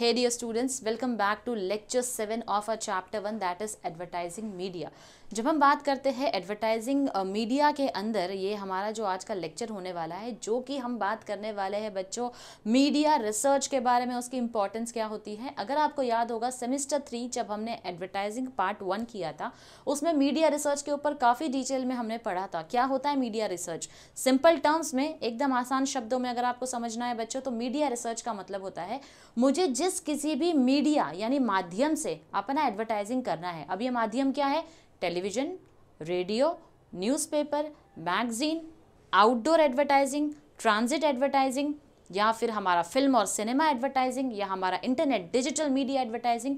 Hey dear students, welcome back to lecture seven of our chapter one that is advertising media. जब हम बात करते हैं advertising media के अंदर ये हमारा जो आज का लेक्चर होने वाला है जो कि हम बात करने वाले हैं बच्चों मीडिया रिसर्च के बारे में उसकी इंपॉर्टेंस क्या होती है अगर आपको याद होगा सेमिस्टर थ्री जब हमने एडवर्टाइजिंग पार्ट वन किया था उसमें मीडिया रिसर्च के ऊपर काफ़ी डिटेल में हमने पढ़ा था क्या होता है मीडिया रिसर्च सिंपल टर्म्स में एकदम आसान शब्दों में अगर आपको समझना है बच्चों तो मीडिया रिसर्च का मतलब होता है मुझे जिस जिस किसी भी मीडिया यानी माध्यम से अपना एडवर्टाइजिंग करना है अब ये माध्यम क्या है television radio newspaper magazine outdoor advertising transit advertising या फिर हमारा फिल्म और सिनेमा एडवर्टाइजिंग या हमारा इंटरनेट डिजिटल मीडिया एडवर्टाइजिंग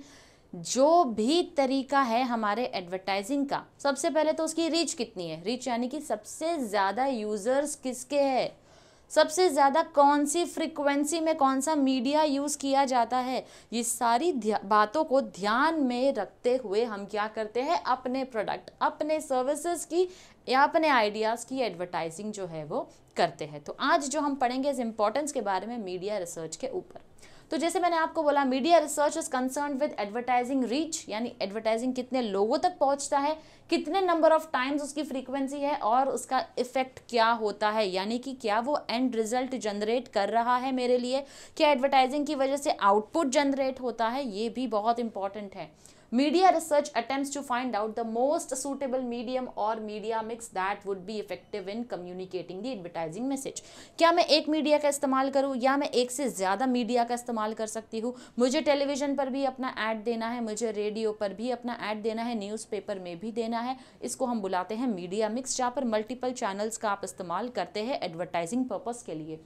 जो भी तरीका है हमारे एडवर्टाइजिंग का सबसे पहले तो उसकी रीच कितनी है रीच यानी कि सबसे ज़्यादा यूज़र्स किसके हैं सबसे ज़्यादा कौन सी फ्रिक्वेंसी में कौन सा मीडिया यूज़ किया जाता है ये सारी बातों को ध्यान में रखते हुए हम क्या करते हैं अपने प्रोडक्ट अपने सर्विसेज की या अपने आइडियाज़ की एडवर्टाइजिंग जो है वो करते हैं तो आज जो हम पढ़ेंगे इस इम्पोर्टेंस के बारे में मीडिया रिसर्च के ऊपर तो जैसे मैंने आपको बोला media research is concern with advertising reach यानी एडवर्टाइजिंग कितने लोगों तक पहुंचता है कितने नंबर ऑफ टाइम्स उसकी फ्रीक्वेंसी है और उसका इफेक्ट क्या होता है यानी कि क्या वो एंड रिजल्ट जनरेट कर रहा है मेरे लिए क्या एडवर्टाइजिंग की वजह से आउटपुट जनरेट होता है ये भी बहुत इंपॉर्टेंट है Media research attempts to find out the most suitable medium or media mix that would be effective in communicating the advertising message. क्या मैं एक मीडिया का इस्तेमाल करूँ या मैं एक से ज़्यादा मीडिया का इस्तेमाल कर सकती हूँ मुझे टेलीविजन पर भी अपना ऐड देना है मुझे रेडियो पर भी अपना ऐड देना है न्यूज़पेपर में भी देना है इसको हम बुलाते हैं मीडिया मिक्स जहाँ पर मल्टीपल चैनल्स का आप इस्तेमाल करते हैं एडवर्टाइजिंग पर्पज़ के लिए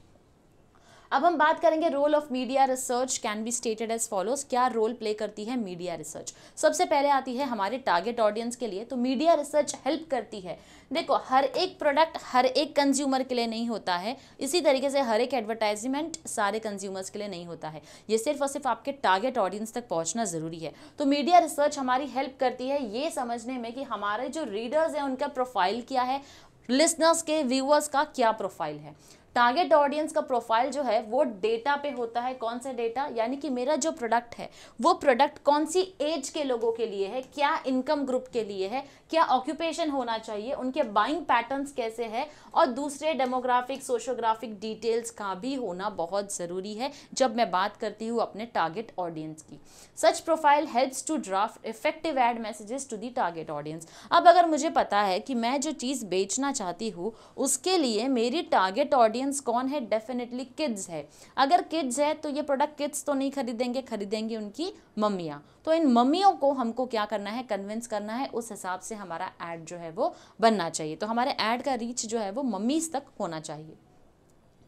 अब हम बात करेंगे role of media research can be stated as follows क्या रोल प्ले करती है मीडिया रिसर्च सबसे पहले आती है हमारे टारगेट ऑडियंस के लिए तो मीडिया रिसर्च हेल्प करती है देखो हर एक प्रोडक्ट हर एक कंज्यूमर के लिए नहीं होता है इसी तरीके से हर एक एडवर्टाइजमेंट सारे कंज्यूमर्स के लिए नहीं होता है ये सिर्फ और सिर्फ आपके टारगेट ऑडियंस तक पहुंचना ज़रूरी है तो मीडिया रिसर्च हमारी हेल्प करती है ये समझने में कि हमारे जो रीडर्स हैं उनका प्रोफाइल क्या है लिसनर्स के व्यूअर्स का क्या प्रोफाइल है टारगेट ऑडियंस का प्रोफाइल जो है वो डेटा पे होता है कौन सा डेटा यानी कि मेरा जो प्रोडक्ट है वो प्रोडक्ट कौन सी एज के लोगों के लिए है क्या इनकम ग्रुप के लिए है क्या ऑक्यूपेशन होना चाहिए उनके बाइंग पैटर्न्स कैसे है और दूसरे डेमोग्राफिक सोशोग्राफिक डिटेल्स का भी होना बहुत ज़रूरी है जब मैं बात करती हूँ अपने टारगेट ऑडियंस की such profile helps to draft effective ad messages to the target audience अब अगर मुझे पता है कि मैं जो चीज़ बेचना चाहती हूँ उसके लिए मेरी टारगेट ऑडियंस ऑडियंस कौन है डेफिनेटली किड्स है अगर किड्स है तो ये प्रोडक्ट किड्स तो नहीं खरीदेंगे खरीदेंगे उनकी मम्मियाँ तो इन मम्मियों को हमको क्या करना है कन्विंस करना है उस हिसाब से हमारा ऐड जो है वो बनना चाहिए तो हमारे ऐड का रीच जो है वो मम्मीज़ तक होना चाहिए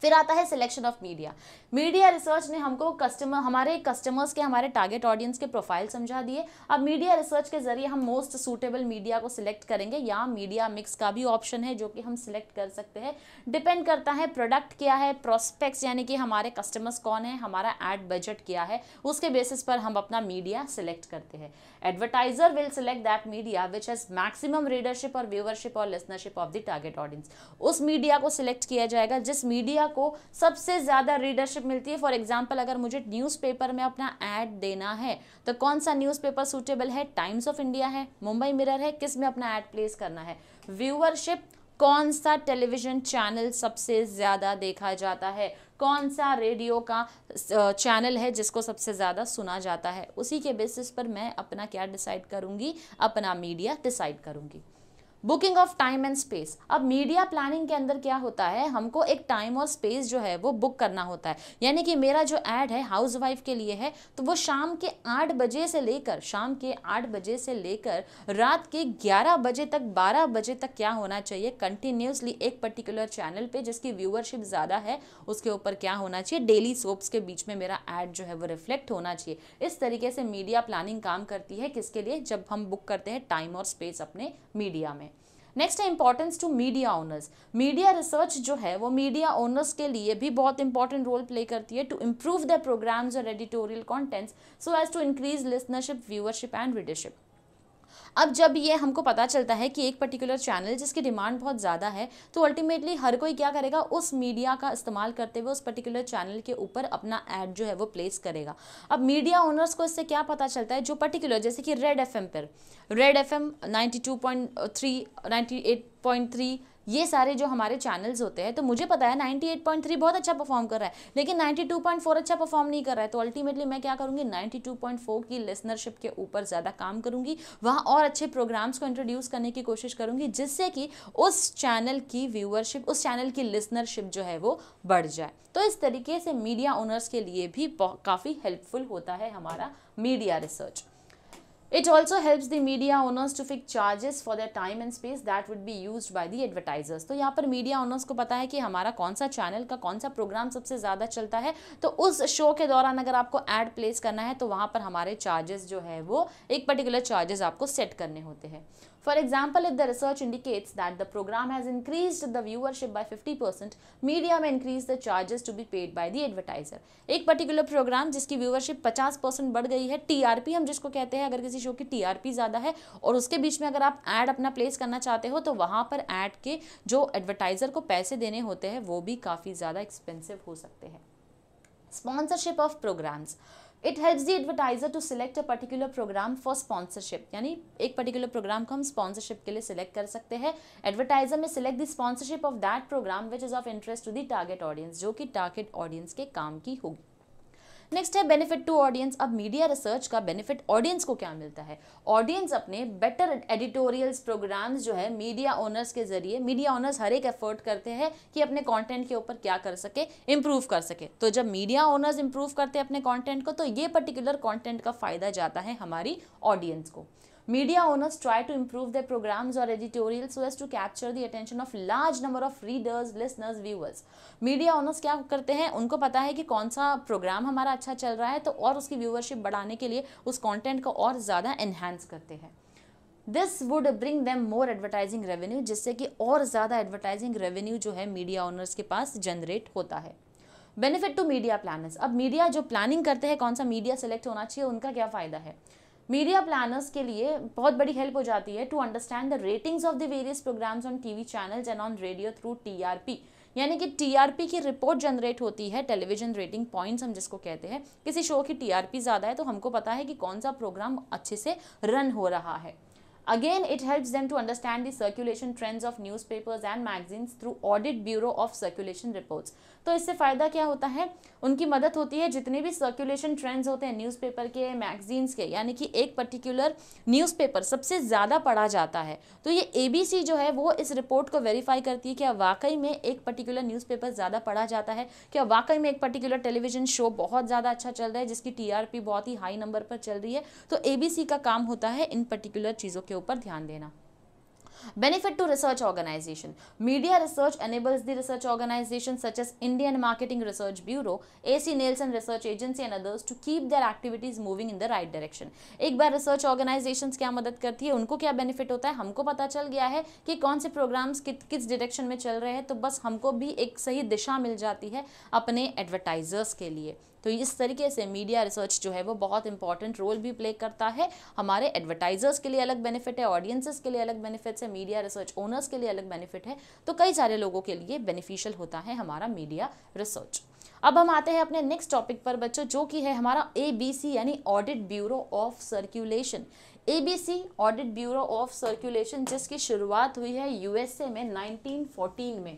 फिर आता है selection of media media research ने हमको कस्टमर हमारे कस्टमर्स के हमारे टारगेट ऑडियंस के प्रोफाइल समझा दिए अब मीडिया रिसर्च के जरिए हम मोस्ट सूटेबल मीडिया को सिलेक्ट करेंगे या मीडिया मिक्स का भी ऑप्शन है जो कि हम सिलेक्ट कर सकते हैं डिपेंड करता है प्रोडक्ट क्या है प्रोस्पेक्ट्स यानी कि हमारे कस्टमर्स कौन है हमारा एड बजट क्या है उसके बेसिस पर हम अपना मीडिया सिलेक्ट करते हैं advertiser will select that media which has maximum readership और व्यूवरशिप और listenership of the target audience उस मीडिया को सिलेक्ट किया जाएगा जिस मीडिया मीडिया को सबसे ज़्यादा रीडरशिप मिलती है फॉर एग्जाम्पल अगर मुझे न्यूज में अपना एड देना है तो कौन सा न्यूज सूटेबल है टाइम्स ऑफ इंडिया है मुंबई मिरर है किस में अपना एड प्लेस करना है व्यूअरशिप कौन सा टेलीविज़न चैनल सबसे ज़्यादा देखा जाता है कौन सा रेडियो का चैनल है जिसको सबसे ज़्यादा सुना जाता है उसी के बेसिस पर मैं अपना क्या डिसाइड करूंगी अपना मीडिया डिसाइड करूंगी booking of time and space अब मीडिया प्लानिंग के अंदर क्या होता है हमको एक टाइम और स्पेस जो है वो बुक करना होता है यानी कि मेरा जो ऐड है हाउस वाइफ के लिए है तो वो शाम के आठ बजे से लेकर शाम के आठ बजे से लेकर रात के ग्यारह बजे तक बारह बजे तक क्या होना चाहिए कंटिन्यूसली एक पर्टिकुलर चैनल पर जिसकी व्यूअरशिप ज़्यादा है उसके ऊपर क्या होना चाहिए डेली सोप्स के बीच में मेरा ऐड जो है वो रिफ्लेक्ट होना चाहिए इस तरीके से मीडिया प्लानिंग काम करती है किसके लिए जब हम बुक करते हैं टाइम और स्पेस अपने मीडिया में नेक्स्ट है importance to media owners media research जो है वो मीडिया ओनर्स के लिए भी बहुत इंपॉर्टेंट रोल प्ले करती है टू इम्प्रूव द प्रोग्राम्स और editorial contents so as to increase listenership viewership and readership अब जब ये हमको पता चलता है कि एक पर्टिकुलर चैनल जिसकी डिमांड बहुत ज़्यादा है तो अल्टीमेटली हर कोई क्या करेगा उस मीडिया का इस्तेमाल करते हुए उस पर्टिकुलर चैनल के ऊपर अपना ऐड जो है वो प्लेस करेगा अब मीडिया ओनर्स को इससे क्या पता चलता है जो पर्टिकुलर जैसे कि रेड एफ पर red F M ninety two point three ninety eight point three ये सारे जो हमारे चैनल्स होते हैं तो मुझे पता है 98.3 बहुत अच्छा परफॉर्म कर रहा है लेकिन 92.4 अच्छा परफॉर्म नहीं कर रहा है तो अल्टीमेटली मैं क्या करूँगी 92.4 की लिसनरशिप के ऊपर ज़्यादा काम करूँगी वहाँ और अच्छे प्रोग्राम्स को इंट्रोड्यूस करने की कोशिश करूँगी जिससे कि उस चैनल की व्यूअरशिप उस चैनल की लिसनरशिप जो है वो बढ़ जाए तो इस तरीके से मीडिया ओनर्स के लिए भी काफ़ी हेल्पफुल होता है हमारा media research It also helps the media owners to fix charges for their time and space that would be used by the advertisers. तो यहाँ पर media owners को पता है कि हमारा कौन सा channel का कौन सा program सबसे ज़्यादा चलता है तो उस show के दौरान अगर आपको ad place करना है तो वहाँ पर हमारे charges जो है वो एक particular charges आपको set करने होते हैं For example, if the research indicates that the program has increased the viewership by 50%, media may increase the charges to be paid by the advertiser. एक particular program जिसकी viewership 50% बढ़ गई है TRP हम जिसको कहते हैं अगर किसी show की TRP ज़्यादा है और उसके बीच में अगर आप ad अपना place करना चाहते हो तो वहाँ पर ad के जो advertiser को पैसे देने होते हैं वो भी काफ़ी ज़्यादा expensive हो सकते हैं sponsorship of programmes it helps the advertiser to select a particular programme for sponsorship यानी एक पर्टिकुलर प्रोग्राम को हम स्पॉन्सरशिप के लिए सिलेक्ट कर सकते हैं एडवर्टाइजर में select the sponsorship of that programme which is of interest to the target audience जो कि टारगेट ऑडियंस के काम की होगी नेक्स्ट है बेनिफिट टू ऑडियंस अब मीडिया रिसर्च का बेनिफिट ऑडियंस को क्या मिलता है ऑडियंस अपने बेटर एडिटोरियल्स प्रोग्राम्स जो है मीडिया ओनर्स के जरिए मीडिया ओनर्स हर एक एफर्ट करते हैं कि अपने कॉन्टेंट के ऊपर क्या कर सके इम्प्रूव कर सके तो जब मीडिया ओनर्स इम्प्रूव करते हैं अपने कॉन्टेंट को तो ये पर्टिकुलर कॉन्टेंट का फ़ायदा जाता है हमारी ऑडियंस को media owners try to improve the programmes और editorials so as to capture the attention of large number of readers, listeners, viewers. Media owners क्या करते हैं उनको पता है कि कौन सा प्रोग्राम हमारा अच्छा चल रहा है तो और उसकी व्यूवरशिप बढ़ाने के लिए उस कॉन्टेंट को और ज़्यादा एनहेंस करते हैं this would bring them more advertising revenue जिससे कि और ज़्यादा एडवर्टाइजिंग रेवेन्यू जो है मीडिया ओनर्स के पास जनरेट होता है बेनिफिट टू मीडिया प्लानर्स अब मीडिया जो प्लानिंग करते हैं कौन सा मीडिया सेलेक्ट होना चाहिए उनका क्या फ़ायदा है मीडिया प्लानर्स के लिए बहुत बड़ी हेल्प हो जाती है to understand the ratings of the various programmes on TV channels and on radio through TRP यानी कि टीआरपी की रिपोर्ट जनरेट होती है टेलीविजन रेटिंग पॉइंट्स हम जिसको कहते हैं किसी शो की टीआरपी ज़्यादा है तो हमको पता है कि कौन सा प्रोग्राम अच्छे से रन हो रहा है again it helps them to understand the trends of newspapers and magazines through Audit Bureau of Circulation reports तो इससे फ़ायदा क्या होता है उनकी मदद होती है जितने भी सर्कुलेशन ट्रेंड्स होते हैं न्यूज़पेपर के मैगजीन्स के यानी कि एक पर्टिकुलर न्यूज़पेपर सबसे ज़्यादा पढ़ा जाता है तो ये एबीसी जो है वो इस रिपोर्ट को वेरीफाई करती है क्या वाकई में एक पर्टिकुलर न्यूज़पेपर ज़्यादा पढ़ा जाता है क्या वाकई में एक पर्टिकुलर टेलीविजन शो बहुत ज़्यादा अच्छा चल रहा है जिसकी टी बहुत ही हाई नंबर पर चल रही है तो ए का काम होता है इन पर्टिकुलर चीज़ों के ऊपर ध्यान देना benefit to research organisation media research enables the research organisation such as Indian Marketing Research Bureau A C Nielsen and research agency and others to keep their activities moving in the right direction एक बार research organisation क्या मदद करती है उनको क्या benefit होता है हमको पता चल गया है कि कौन से प्रोग्राम्स कि, किस डायरेक्शन में चल रहे हैं तो बस हमको भी एक सही दिशा मिल जाती है अपने एडवर्टाइजर्स के लिए तो इस तरीके से मीडिया रिसर्च जो है वो बहुत इंपॉर्टेंट रोल भी प्ले करता है हमारे एडवर्टाइजर्स के लिए अलग बेनिफिट है ऑडियंसेस के लिए अलग बेनिफिट्स है मीडिया रिसर्च ओनर्स के लिए अलग बेनिफिट है तो कई सारे लोगों के लिए बेनिफिशियल होता है हमारा मीडिया रिसर्च अब हम आते हैं अपने नेक्स्ट टॉपिक पर बच्चों जो कि है हमारा ए यानी Audit Bureau of Circulation A Audit Bureau of Circulation जिसकी शुरुआत हुई है यूएसए में 1914 में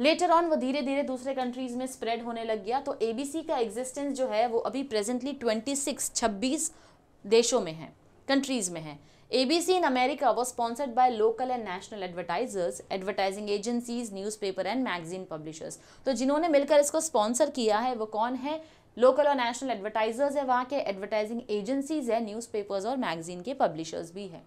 लेटर ऑन वो धीरे धीरे दूसरे कंट्रीज में स्प्रेड होने लग गया तो सी का एग्जिस्टेंस जो है वो अभी प्रेजेंटली ट्वेंटी सिक्स छब्बीस देशों में है कंट्रीज में है A B C in America was sponsored by local and national advertisers advertising agencies newspaper and magazine publishers तो जिन्होंने मिलकर इसको स्पॉन्सर किया है वो कौन है लोकल और नेशनल एडवर्टाइजर्स है वहाँ के एडवर्टाइजिंग एजेंसीज है न्यूज़ पेपर्स और मैगजीन के पब्लिशर्स भी हैं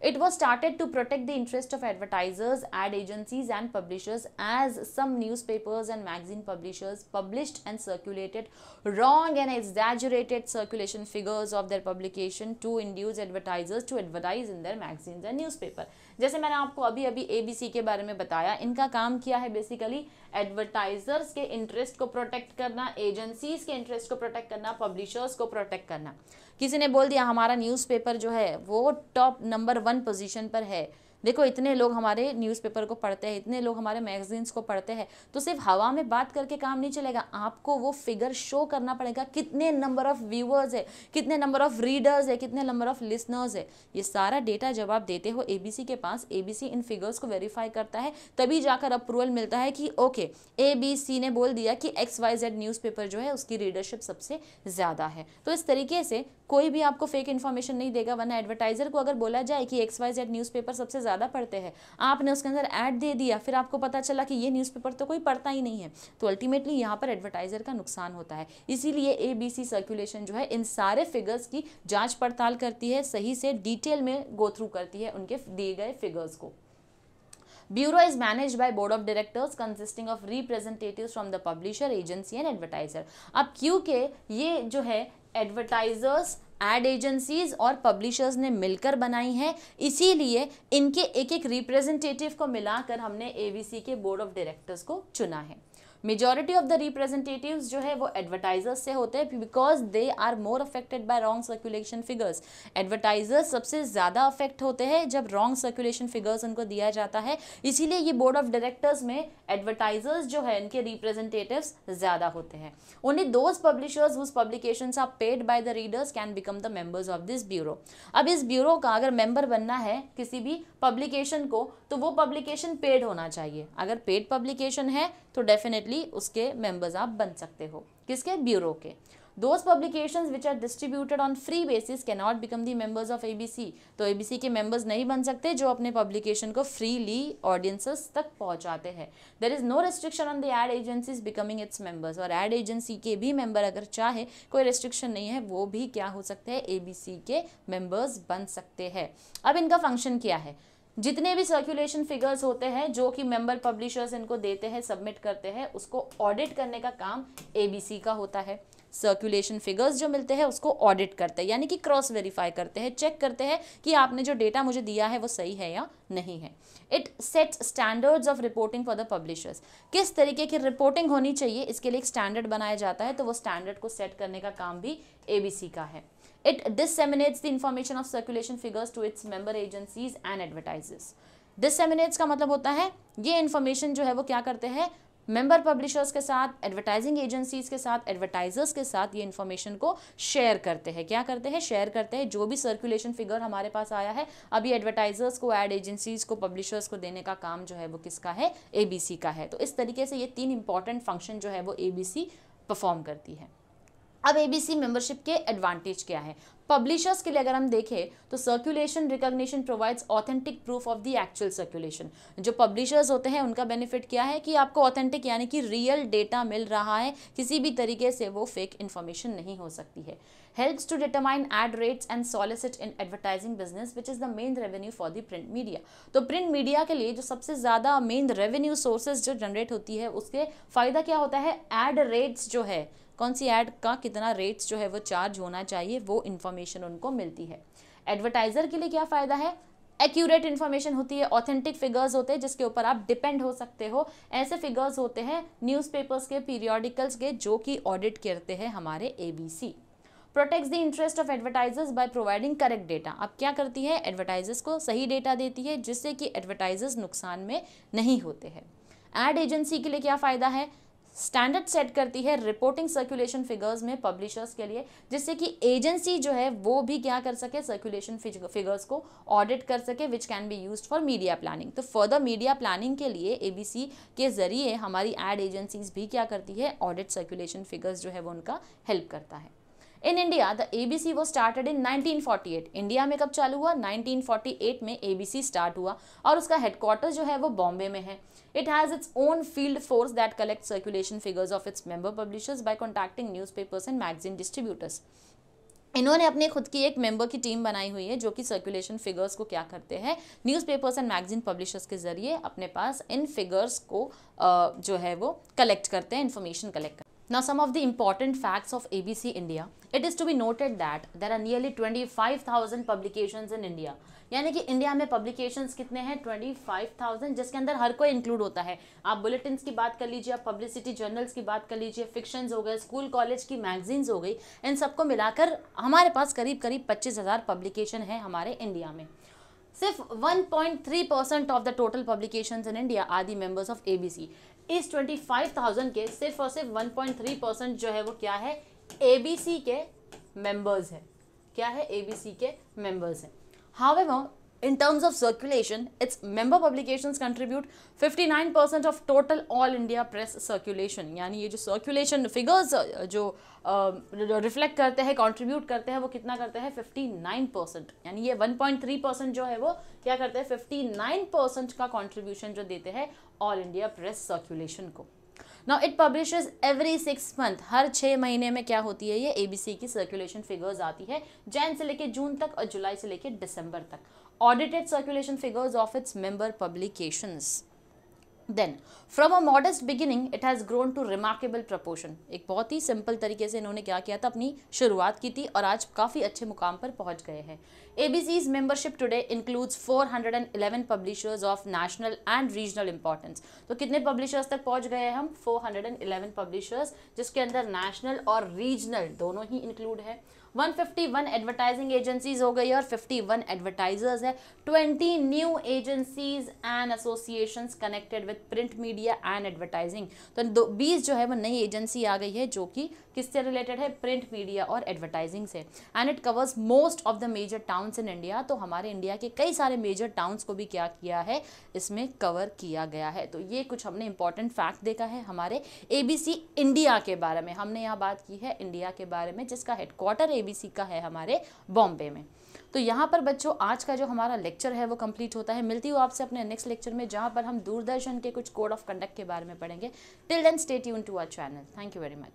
It was started to protect the interest of advertisers, ad agencies and publishers as some newspapers and magazine publishers published and circulated wrong and exaggerated circulation figures of their publication to induce advertisers to advertise in their magazines and newspaper. जैसे मैंने आपको अभी अभी ABC के बारे में बताया इनका काम किया है बेसिकली एडवर्टाइजर्स के इंटरेस्ट को प्रोटेक्ट करना एजेंसीज के इंटरेस्ट को प्रोटेक्ट करना पब्लिशर्स को प्रोटेक्ट करना किसी ने बोल दिया हमारा न्यूज़पेपर जो है वो टॉप नंबर वन पोजीशन पर है देखो इतने लोग हमारे न्यूज़पेपर को पढ़ते हैं इतने लोग हमारे मैगजीन्स को पढ़ते हैं तो सिर्फ हवा में बात करके काम नहीं चलेगा आपको वो फिगर शो करना पड़ेगा कितने नंबर ऑफ व्यूअर्स है कितने नंबर ऑफ रीडर्स है कितने नंबर ऑफ लिसनर्स है ये सारा डेटा जब आप देते हो ए के पास ए इन फिगर्स को वेरीफाई करता है तभी जाकर अप्रूवल मिलता है कि ओके ए ने बोल दिया कि एक्स वाई जेड न्यूज़ जो है उसकी रीडरशिप सबसे ज़्यादा है तो इस तरीके से कोई भी आपको फेक इन्फॉर्मेशन नहीं देगा वरना एडवर्टाइजर को अगर बोला जाए कि एक्स वाई जेड न्यूज़पेपर सबसे ज़्यादा पढ़ते हैं आपने उसके अंदर ऐड दे दिया फिर आपको पता चला कि ये न्यूज़पेपर तो कोई पढ़ता ही नहीं है तो अल्टीमेटली यहाँ पर एडवर्टाइज़र का नुकसान होता है इसीलिए ए बी सी सर्कुलेशन जो है इन सारे फिगर्स की जाँच पड़ताल करती है सही से डिटेल में गो थ्रू करती है उनके दिए गए फिगर्स को bureau is manage by board of directors consisting of representative from the publisher agency and advertiser अब क्योंकि ये जो है एडवर्टाइजर्स एड एजेंसीज और पब्लिशर्स ने मिलकर बनाई हैं इसीलिए इनके एक एक रिप्रेजेंटेटिव को मिलाकर हमने एवीसी के बोर्ड ऑफ डायरेक्टर्स को चुना है मेजोरिटी ऑफ द रिप्रेजेंटेटिव जो है वो एडवर्टाइजर्स से होते हैं because they are more affected by wrong circulation figures advertisers सबसे ज़्यादा अफेक्ट होते हैं जब रॉन्ग सर्कुलेशन फिगर्स उनको दिया जाता है इसीलिए ये बोर्ड ऑफ डायरेक्टर्स में एडवर्टाइजर्स जो है इनके रिप्रेजेंटेटिव ज़्यादा होते हैं only those publishers whose publication are paid by the readers can become the members of this bureau अब इस ब्यूरो का अगर मेंबर बनना है किसी भी पब्लिकेशन को तो वो पब्लिकेशन पेड होना चाहिए अगर पेड पब्लिकेशन है तो डेफिनेटली डेफिनेटली उसके मेंबर्स आप बन सकते हो किसके ब्यूरो के those publication which are distributed on free basis के not become the members of a तो ए के मेम्बर्स नहीं बन सकते जो अपने पब्लिकेशन को फ्रीली ऑडियंसिस तक पहुंचाते हैं there is no restriction on the ad agencies becoming its members और एड एजेंसी के भी मेम्बर अगर चाहे कोई रेस्ट्रिक्शन नहीं है वो भी क्या हो सकते हैं ए के मेंबर्स बन सकते हैं अब इनका फंक्शन क्या है जितने भी सर्कुलेशन फिगर्स होते हैं जो कि मेंबर पब्लिशर्स इनको देते हैं सबमिट करते हैं उसको ऑडिट करने का काम एबीसी का होता है सर्कुलेशन फिगर्स जो मिलते हैं उसको ऑडिट करते हैं यानी कि क्रॉस वेरीफाई करते हैं चेक करते हैं कि आपने जो डेटा मुझे दिया है वो सही है या नहीं है it sets standards of reporting for the publishers किस तरीके की रिपोर्टिंग होनी चाहिए इसके लिए एक स्टैंडर्ड बनाया जाता है तो वो स्टैंडर्ड को सेट करने का काम भी ए का है It disseminates the information of circulation figures to its member agencies and एडवर्टाइजेस Disseminates का मतलब होता है ये information जो है वो क्या करते हैं मेंबर पब्लिशर्स के साथ एडवर्टाइजिंग एजेंसीज के साथ एडवर्टाइजर्स के साथ ये इन्फॉर्मेशन को शेयर करते हैं क्या करते हैं शेयर करते हैं जो भी सर्कुलेशन फिगर हमारे पास आया है अभी एडवर्टाइजर्स को एड एजेंसीज को पब्लिशर्स को देने का काम जो है वो किसका है एबीसी का है तो इस तरीके से ये तीन इंपॉर्टेंट फंक्शन जो है वो ए परफॉर्म करती है अब एबीसी मेंबरशिप के एडवांटेज क्या है पब्लिशर्स के लिए अगर हम देखें तो circulation recognition provides authentic proof of the actual circulation जो पब्लिशर्स होते हैं उनका बेनिफिट क्या है कि आपको ऑथेंटिक यानी कि रियल डेटा मिल रहा है किसी भी तरीके से वो फेक इन्फॉर्मेशन नहीं हो सकती है helps to determine ad rates and solicit in advertising business which is the main revenue for the print media तो प्रिंट मीडिया के लिए जो सबसे ज़्यादा मेन रेवेन्यू सोर्सेज जो जनरेट होती है उसके फ़ायदा क्या होता है एड रेट्स जो है कौन सी ऐड का कितना रेट्स जो है वो चार्ज होना चाहिए वो इन्फॉर्मेशन उनको मिलती है एडवर्टाइज़र के लिए क्या फ़ायदा है एक्यूरेट इन्फॉर्मेशन होती है ऑथेंटिक फिगर्स होते हैं जिसके ऊपर आप डिपेंड हो सकते हो ऐसे फिगर्स होते हैं न्यूज़पेपर्स के पीरियोडिकल्स के जो कि ऑडिट करते हैं हमारे सी protect the interest of advertisers by providing correct data अब क्या करती है एडवर्टाइजर्स को सही डेटा देती है जिससे कि एडवर्टाइजर्स नुकसान में नहीं होते हैं एड एजेंसी के लिए क्या फ़ायदा है स्टैंडर्ड सेट करती है रिपोर्टिंग सर्कुलेशन फिगर्स में पब्लिशर्स के लिए जिससे कि एजेंसी जो है वो भी क्या कर सके सर्कुलेशन फिगर्स को ऑडिट कर सके which can be use for media planning तो फर्दर मीडिया प्लानिंग के लिए ए के ज़रिए हमारी एड एजेंसीज भी क्या करती है ऑडिट सर्कुलेशन फिगर्स जो है वो उनका हेल्प करता है in India the A B C वो स्टार्टेड इन 1948 इंडिया में कब चालू हुआ 1948 में ए बी सी स्टार्ट हुआ और उसका हेडक्वार्टर जो है वो बॉम्बे में है it has its own field force that collect circulation figures of its member publishers by contacting papers and magazine distributors इन्होंने अपने खुद की एक मेंबर की टीम बनाई हुई है जो कि सर्कुलेशन फिगर्स को क्या करते हैं न्यूज़पेपर्स एंड मैगजीन पब्लिशर्स के ज़रिए अपने पास इन फिगर्स को जो है वो कलेक्ट करते हैं इन्फॉर्मेशन कलेक्ट करते हैं Now some of the important facts of ABC India. It is to be noted that there are nearly 25,000 publications in India. यानी कि इंडिया में पब्लिकेशंस कितने हैं 25,000 जिसके अंदर हर कोई इंक्लूड होता है आप बुलेटिन की बात कर लीजिए आप पब्लिसिटी जर्नल्स की बात कर लीजिए फिक्शंस हो गए स्कूल कॉलेज की मैगजीन्स हो गई इन सबको मिलाकर हमारे पास करीब करीब 25,000 पब्लिकेशन है हमारे इंडिया में सिर्फ 1.3 percent of the total publications in India आदि मेंबर्स ऑफ एबीसी इस 25,000 के सिर्फ और सिर्फ 1.3 परसेंट जो है वो क्या है एबीसी के मेंबर्स हैं क्या है एबीसी के मेंबर्स हैं however In terms of circulation, its member publications contribute 59% of total all India press circulation. यानी ये जो circulation figures जो रिफ्लेक्ट करते हैं कंट्रीब्यूट करते हैं वो कितना करते हैं 59% यानी ये 1.3% जो है वो क्या करते हैं 59% का कंट्रीब्यूशन जो देते हैं ऑल इंडिया प्रेस सर्कुलेशन को now it publishes every six month हर छः महीने में क्या होती है ये एबीसी की सर्कुलेशन फिगर्स आती है जैन से लेके जून तक और जुलाई से लेके दिसंबर तक audited circulation figures of its member publications. then from a modest beginning it has grown to remarkable proportion एक बहुत ही सिंपल तरीके से इन्होंने क्या किया था अपनी शुरुआत की थी और आज काफ़ी अच्छे मुकाम पर पहुंच गए हैं A B C's membership today includes 411 publishers of national and regional importance तो कितने पब्लिशर्स तक पहुंच गए हम 411 पब्लिशर्स जिसके अंदर नेशनल और रीजनल दोनों ही इंक्लूड है 151 एडवर्टाइजिंग एजेंसीज हो गई और 51 एडवर्टाइजर्स है 20 new agencies and association connected with print media and advertising तो बीस जो है वो नई एजेंसी आ गई है जो कि किससे रिलेटेड है प्रिंट मीडिया और एडवर्टाइजिंग से and it covers most of the major towns in India तो हमारे इंडिया के कई सारे मेजर टाउन्स को भी क्या किया है इसमें कवर किया गया है तो ये कुछ हमने इंपॉर्टेंट फैक्ट देखा है हमारे एबीसी इंडिया के बारे में हमने यहाँ बात की है इंडिया के बारे में जिसका हेडक्वार्टर एबीसी का है हमारे बॉम्बे में तो यहाँ पर बच्चों आज का जो हमारा लेक्चर है वो कंप्लीट होता है मिलती हूँ आपसे अपने नेक्स्ट लेक्चर में जहाँ पर हम दूरदर्शन के कुछ कोड ऑफ कंडक्ट के बारे में पढ़ेंगे टिल देन स्टेट यून to our channel thank you very much